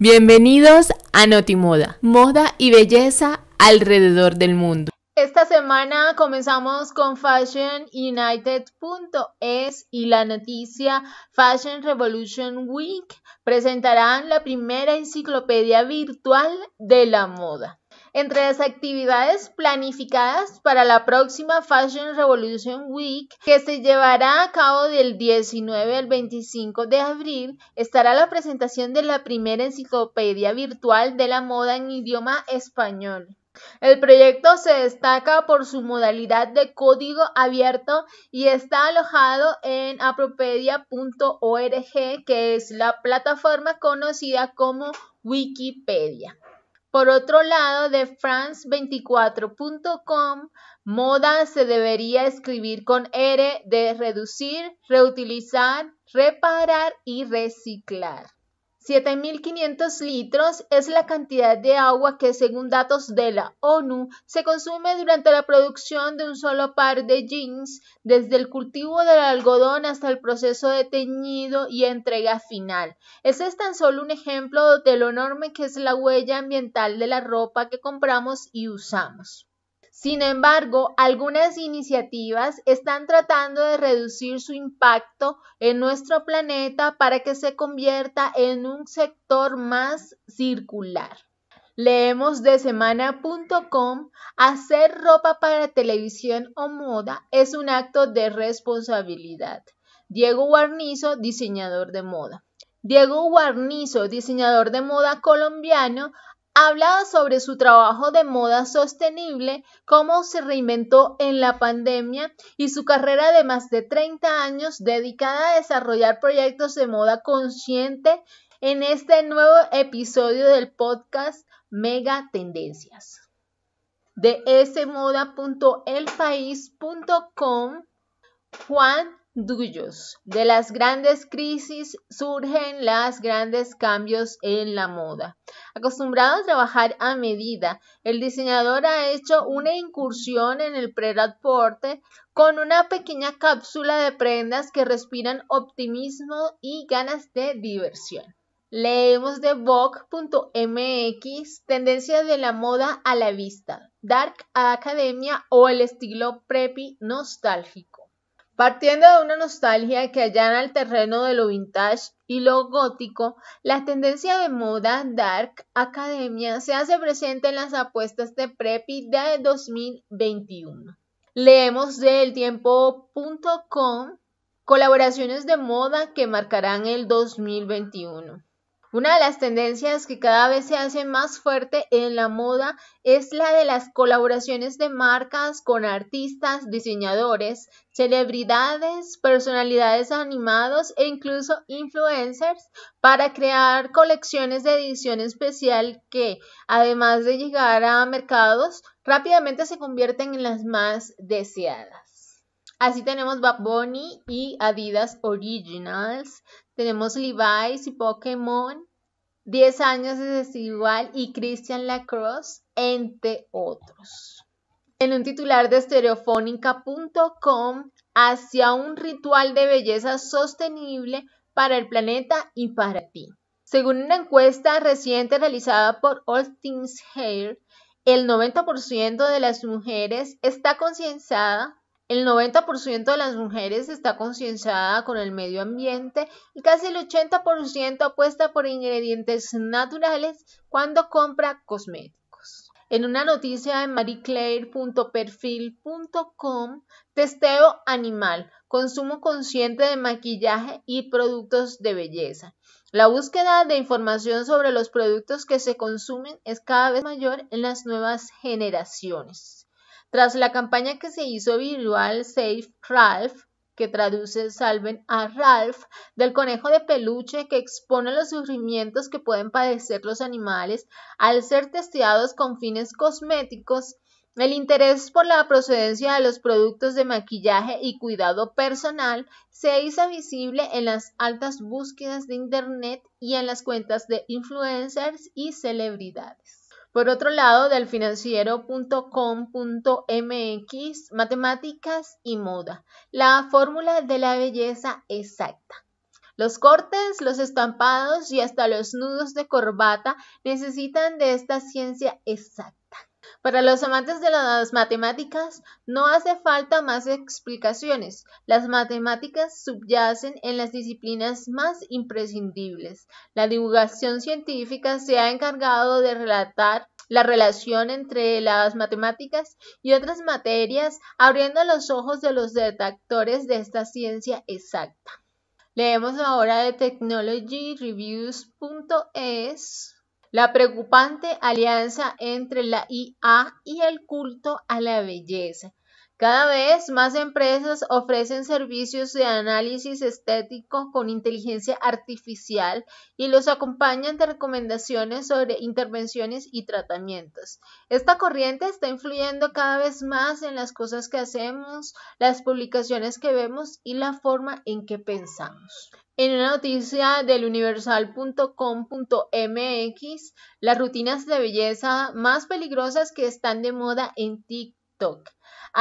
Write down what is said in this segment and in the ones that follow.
Bienvenidos a Notimoda, moda y belleza alrededor del mundo. Esta semana comenzamos con FashionUnited.es y la noticia Fashion Revolution Week presentarán la primera enciclopedia virtual de la moda. Entre las actividades planificadas para la próxima Fashion Revolution Week, que se llevará a cabo del 19 al 25 de abril, estará la presentación de la primera enciclopedia virtual de la moda en idioma español. El proyecto se destaca por su modalidad de código abierto y está alojado en apropedia.org, que es la plataforma conocida como Wikipedia. Por otro lado, de France24.com, moda se debería escribir con R de reducir, reutilizar, reparar y reciclar. 7.500 litros es la cantidad de agua que, según datos de la ONU, se consume durante la producción de un solo par de jeans, desde el cultivo del algodón hasta el proceso de teñido y entrega final. Ese es tan solo un ejemplo de lo enorme que es la huella ambiental de la ropa que compramos y usamos. Sin embargo, algunas iniciativas están tratando de reducir su impacto en nuestro planeta para que se convierta en un sector más circular. Leemos de semana.com, hacer ropa para televisión o moda es un acto de responsabilidad. Diego Guarnizo, diseñador de moda. Diego Guarnizo, diseñador de moda colombiano, habla sobre su trabajo de moda sostenible, cómo se reinventó en la pandemia y su carrera de más de 30 años dedicada a desarrollar proyectos de moda consciente en este nuevo episodio del podcast Mega Tendencias. De smoda.elpaís.com, Juan de las grandes crisis surgen los grandes cambios en la moda. Acostumbrado a trabajar a medida, el diseñador ha hecho una incursión en el preraporte con una pequeña cápsula de prendas que respiran optimismo y ganas de diversión. Leemos de Vogue.mx Tendencia de la moda a la vista, Dark Academia o el estilo preppy nostálgico. Partiendo de una nostalgia que allana el terreno de lo vintage y lo gótico, la tendencia de moda Dark Academia se hace presente en las apuestas de Preppy de 2021. Leemos de eltiempo.com colaboraciones de moda que marcarán el 2021. Una de las tendencias que cada vez se hace más fuerte en la moda es la de las colaboraciones de marcas con artistas, diseñadores, celebridades, personalidades animados e incluso influencers para crear colecciones de edición especial que, además de llegar a mercados, rápidamente se convierten en las más deseadas. Así tenemos Bad Bunny y Adidas Originals. Tenemos Levi's y Pokémon. 10 años de Desigual y Christian Lacrosse, entre otros. En un titular de estereofónica.com, hacia un ritual de belleza sostenible para el planeta y para ti. Según una encuesta reciente realizada por All Things Hair, el 90% de las mujeres está concienciada el 90% de las mujeres está concienciada con el medio ambiente y casi el 80% apuesta por ingredientes naturales cuando compra cosméticos. En una noticia de mariclaire.perfil.com, testeo animal, consumo consciente de maquillaje y productos de belleza. La búsqueda de información sobre los productos que se consumen es cada vez mayor en las nuevas generaciones. Tras la campaña que se hizo virtual Save Ralph, que traduce Salven a Ralph, del conejo de peluche que expone los sufrimientos que pueden padecer los animales al ser testeados con fines cosméticos, el interés por la procedencia de los productos de maquillaje y cuidado personal se hizo visible en las altas búsquedas de Internet y en las cuentas de influencers y celebridades. Por otro lado, delfinanciero.com.mx matemáticas y moda. La fórmula de la belleza exacta. Los cortes, los estampados y hasta los nudos de corbata necesitan de esta ciencia exacta. Para los amantes de las matemáticas, no hace falta más explicaciones. Las matemáticas subyacen en las disciplinas más imprescindibles. La divulgación científica se ha encargado de relatar la relación entre las matemáticas y otras materias, abriendo los ojos de los detractores de esta ciencia exacta. Leemos ahora de technologyreviews.es la preocupante alianza entre la IA y el culto a la belleza cada vez más empresas ofrecen servicios de análisis estético con inteligencia artificial y los acompañan de recomendaciones sobre intervenciones y tratamientos. Esta corriente está influyendo cada vez más en las cosas que hacemos, las publicaciones que vemos y la forma en que pensamos. En una noticia del universal.com.mx, las rutinas de belleza más peligrosas que están de moda en TikTok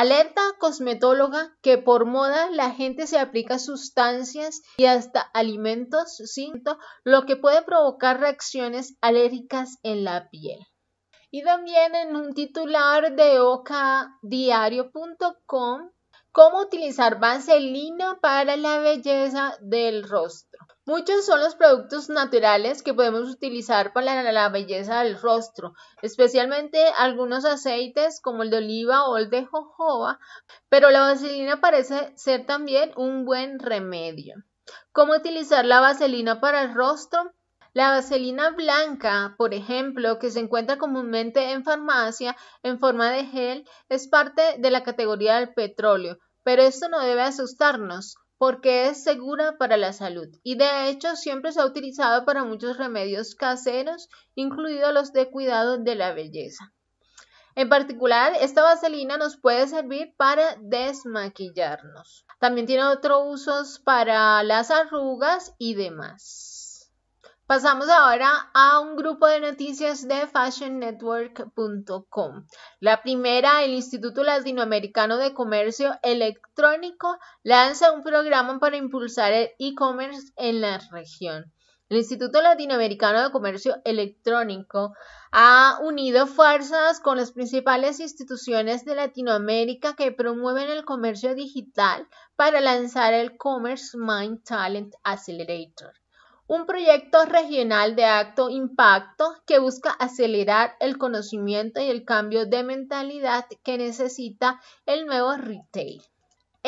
Alerta cosmetóloga que por moda la gente se aplica sustancias y hasta alimentos lo que puede provocar reacciones alérgicas en la piel. Y también en un titular de ocadiario.com, cómo utilizar vaselina para la belleza del rostro. Muchos son los productos naturales que podemos utilizar para la belleza del rostro, especialmente algunos aceites como el de oliva o el de jojoba, pero la vaselina parece ser también un buen remedio. ¿Cómo utilizar la vaselina para el rostro? La vaselina blanca, por ejemplo, que se encuentra comúnmente en farmacia en forma de gel, es parte de la categoría del petróleo, pero esto no debe asustarnos porque es segura para la salud y de hecho siempre se ha utilizado para muchos remedios caseros, incluidos los de cuidado de la belleza. En particular, esta vaselina nos puede servir para desmaquillarnos. También tiene otros usos para las arrugas y demás. Pasamos ahora a un grupo de noticias de fashionnetwork.com. La primera, el Instituto Latinoamericano de Comercio Electrónico lanza un programa para impulsar el e-commerce en la región. El Instituto Latinoamericano de Comercio Electrónico ha unido fuerzas con las principales instituciones de Latinoamérica que promueven el comercio digital para lanzar el Commerce Mind Talent Accelerator un proyecto regional de acto impacto que busca acelerar el conocimiento y el cambio de mentalidad que necesita el nuevo retail.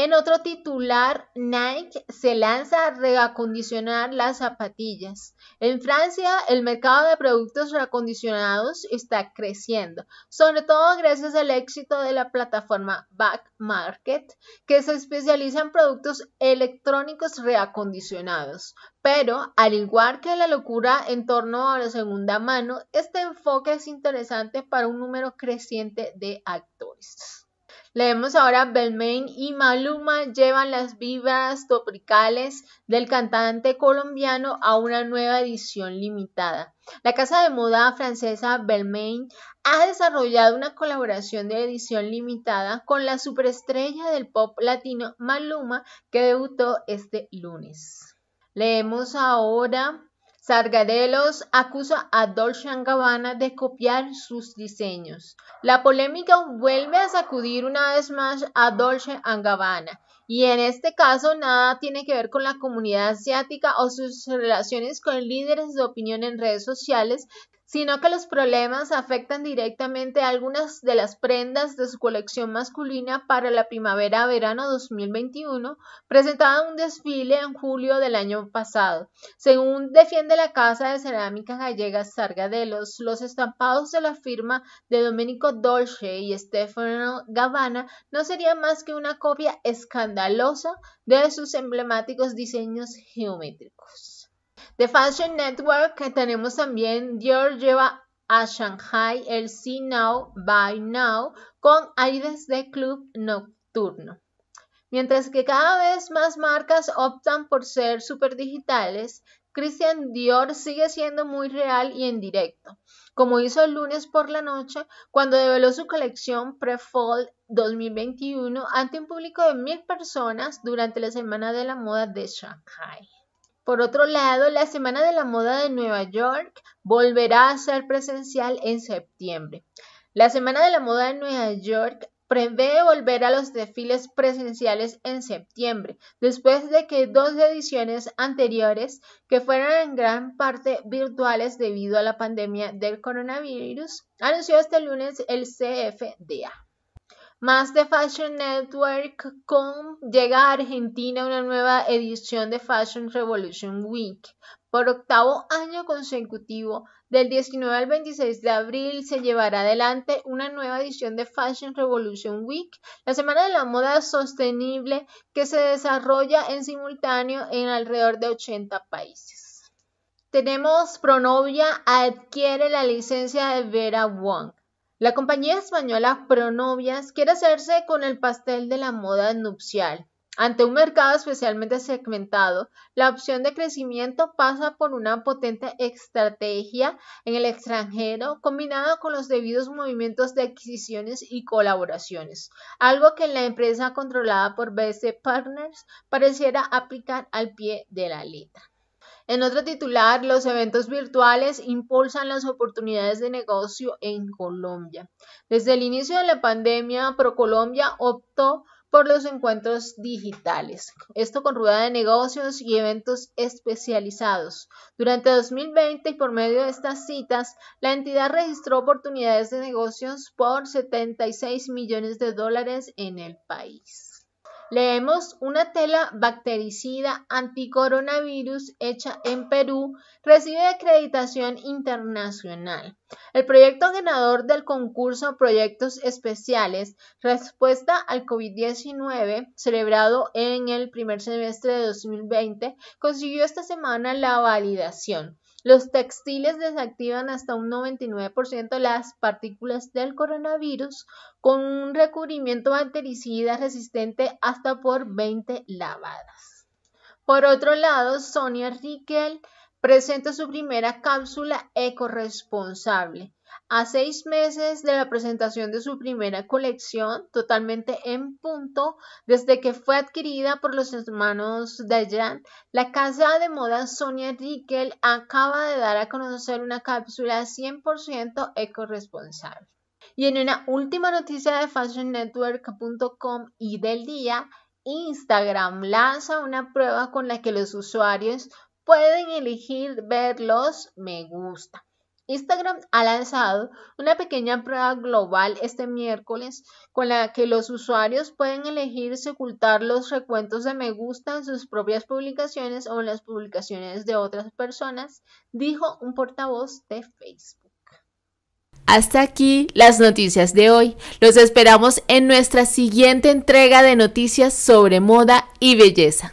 En otro titular, Nike se lanza a reacondicionar las zapatillas. En Francia, el mercado de productos reacondicionados está creciendo, sobre todo gracias al éxito de la plataforma Back Market, que se especializa en productos electrónicos reacondicionados. Pero, al igual que la locura en torno a la segunda mano, este enfoque es interesante para un número creciente de actores. Leemos ahora Belmain y Maluma llevan las vibras tropicales del cantante colombiano a una nueva edición limitada. La casa de moda francesa Belmain ha desarrollado una colaboración de edición limitada con la superestrella del pop latino Maluma que debutó este lunes. Leemos ahora Sargadelos acusa a Dolce Gabbana de copiar sus diseños. La polémica vuelve a sacudir una vez más a Dolce Gabbana y en este caso nada tiene que ver con la comunidad asiática o sus relaciones con líderes de opinión en redes sociales, sino que los problemas afectan directamente a algunas de las prendas de su colección masculina para la primavera-verano 2021, presentada en un desfile en julio del año pasado. Según defiende la Casa de Cerámica Gallega Sargadelos, los estampados de la firma de Domenico Dolce y Stefano Gabbana no serían más que una copia escandalosa de sus emblemáticos diseños geométricos. The Fashion Network, tenemos también Dior lleva a Shanghai el See Now by Now con aires de club nocturno. Mientras que cada vez más marcas optan por ser super digitales, Christian Dior sigue siendo muy real y en directo, como hizo el lunes por la noche cuando develó su colección Pre-Fall 2021 ante un público de mil personas durante la Semana de la Moda de Shanghai. Por otro lado, la Semana de la Moda de Nueva York volverá a ser presencial en septiembre. La Semana de la Moda de Nueva York prevé volver a los desfiles presenciales en septiembre, después de que dos ediciones anteriores, que fueron en gran parte virtuales debido a la pandemia del coronavirus, anunció este lunes el CFDA más de Fashion Network llega a Argentina una nueva edición de Fashion Revolution Week. Por octavo año consecutivo, del 19 al 26 de abril se llevará adelante una nueva edición de Fashion Revolution Week, la Semana de la Moda Sostenible que se desarrolla en simultáneo en alrededor de 80 países. Tenemos Pronovia adquiere la licencia de Vera Wong. La compañía española Pronovias quiere hacerse con el pastel de la moda nupcial. Ante un mercado especialmente segmentado, la opción de crecimiento pasa por una potente estrategia en el extranjero combinada con los debidos movimientos de adquisiciones y colaboraciones, algo que la empresa controlada por BC Partners pareciera aplicar al pie de la letra. En otro titular, los eventos virtuales impulsan las oportunidades de negocio en Colombia. Desde el inicio de la pandemia, ProColombia optó por los encuentros digitales. Esto con rueda de negocios y eventos especializados. Durante 2020 y por medio de estas citas, la entidad registró oportunidades de negocios por 76 millones de dólares en el país. Leemos una tela bactericida anticoronavirus hecha en Perú recibe acreditación internacional. El proyecto ganador del concurso Proyectos Especiales Respuesta al COVID-19 celebrado en el primer semestre de 2020 consiguió esta semana la validación. Los textiles desactivan hasta un 99% las partículas del coronavirus con un recubrimiento bactericida resistente hasta por 20 lavadas. Por otro lado, Sonia Riquel presenta su primera cápsula ecorresponsable. A seis meses de la presentación de su primera colección, totalmente en punto, desde que fue adquirida por los hermanos Jan, la casa de moda Sonia Riquel acaba de dar a conocer una cápsula 100% ecorresponsable. Y en una última noticia de fashionnetwork.com y del día, Instagram lanza una prueba con la que los usuarios pueden elegir ver los me gusta. Instagram ha lanzado una pequeña prueba global este miércoles con la que los usuarios pueden elegir ocultar los recuentos de me gusta en sus propias publicaciones o en las publicaciones de otras personas, dijo un portavoz de Facebook. Hasta aquí las noticias de hoy. Los esperamos en nuestra siguiente entrega de noticias sobre moda y belleza.